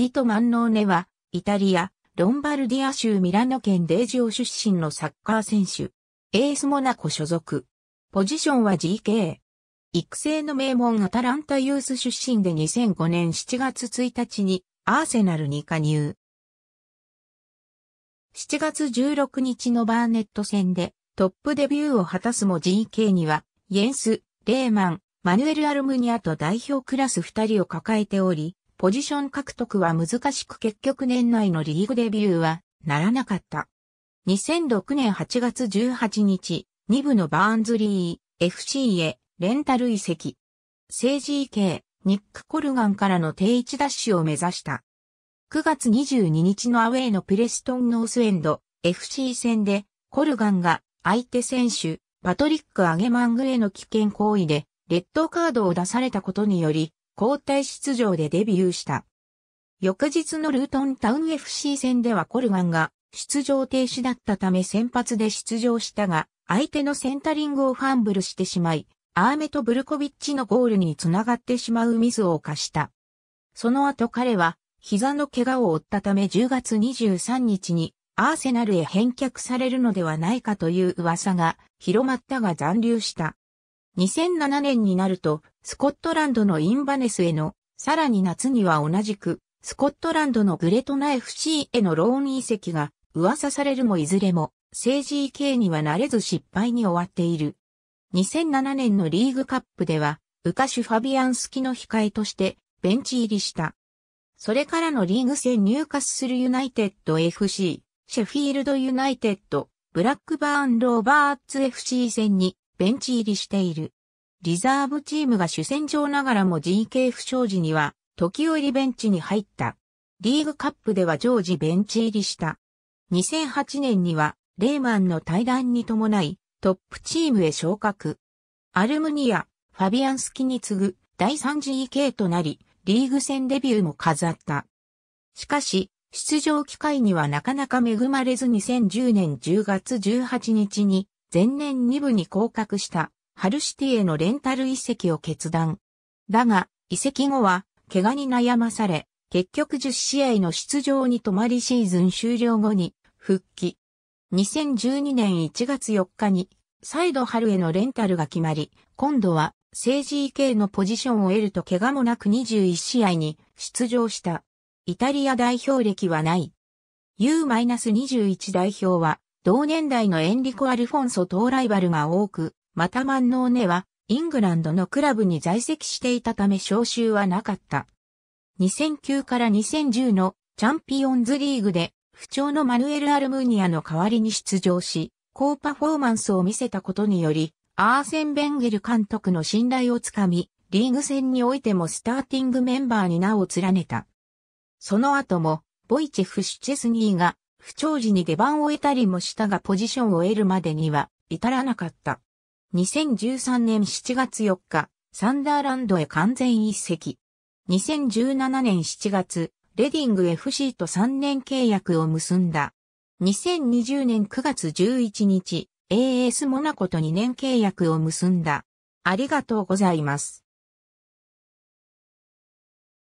リト・マンノーネは、イタリア、ロンバルディア州ミラノ県デージオ出身のサッカー選手。エースモナコ所属。ポジションは GK。育成の名門アタランタユース出身で2005年7月1日にアーセナルに加入。7月16日のバーネット戦でトップデビューを果たすも GK には、イエンス、レーマン、マヌエル・アルムニアと代表クラス2人を抱えており、ポジション獲得は難しく結局年内のリーグデビューはならなかった。2006年8月18日、2部のバーンズリー FC へレンタル移籍。政 GK、ニック・コルガンからの定位置ダッシュを目指した。9月22日のアウェイのプレストン・ノースエンド FC 戦でコルガンが相手選手パトリック・アゲマングへの危険行為でレッドカードを出されたことにより交代出場でデビューした。翌日のルートンタウン FC 戦ではコルガンが出場停止だったため先発で出場したが、相手のセンタリングをファンブルしてしまい、アーメとブルコビッチのゴールにつながってしまうミスを犯した。その後彼は、膝の怪我を負ったため10月23日にアーセナルへ返却されるのではないかという噂が広まったが残留した。2007年になるとスコットランドのインバネスへの、さらに夏には同じく、スコットランドのグレトナ FC へのローン移籍が噂されるもいずれも、政治 EK にはなれず失敗に終わっている。2007年のリーグカップでは、ウカシュ・ファビアンスキの控えとして、ベンチ入りした。それからのリーグ戦ニューカッスルユナイテッド FC、シェフィールドユナイテッド、ブラックバーン・ローバーツ FC 戦にベンチ入りしている。リザーブチームが主戦場ながらも GK 不祥事には、時折ベンチに入った。リーグカップでは常時ベンチ入りした。2008年には、レーマンの対談に伴い、トップチームへ昇格。アルムニア、ファビアンスキに次ぐ第 3GK となり、リーグ戦デビューも飾った。しかし、出場機会にはなかなか恵まれず2010年10月18日に前年2部に降格した。ハルシティへのレンタル移籍を決断。だが、移籍後は、怪我に悩まされ、結局10試合の出場に止まりシーズン終了後に復帰。2012年1月4日に再度春へのレンタルが決まり、今度は政治 EK のポジションを得ると怪我もなく21試合に出場した。イタリア代表歴はない。U-21 代表は同年代のエンリコ・アルフォンソ等ライバルが多く、また万能根は、イングランドのクラブに在籍していたため招集はなかった。2009から2010のチャンピオンズリーグで不調のマヌエル・アルムニアの代わりに出場し、高パフォーマンスを見せたことにより、アーセン・ベンゲル監督の信頼をつかみ、リーグ戦においてもスターティングメンバーに名を連ねた。その後も、ボイチェフ・シュチェスニーが不調時に出番を得たりもしたがポジションを得るまでには至らなかった。2013年7月4日、サンダーランドへ完全一席。2017年7月、レディング FC と3年契約を結んだ。2020年9月11日、AS モナコと2年契約を結んだ。ありがとうございます。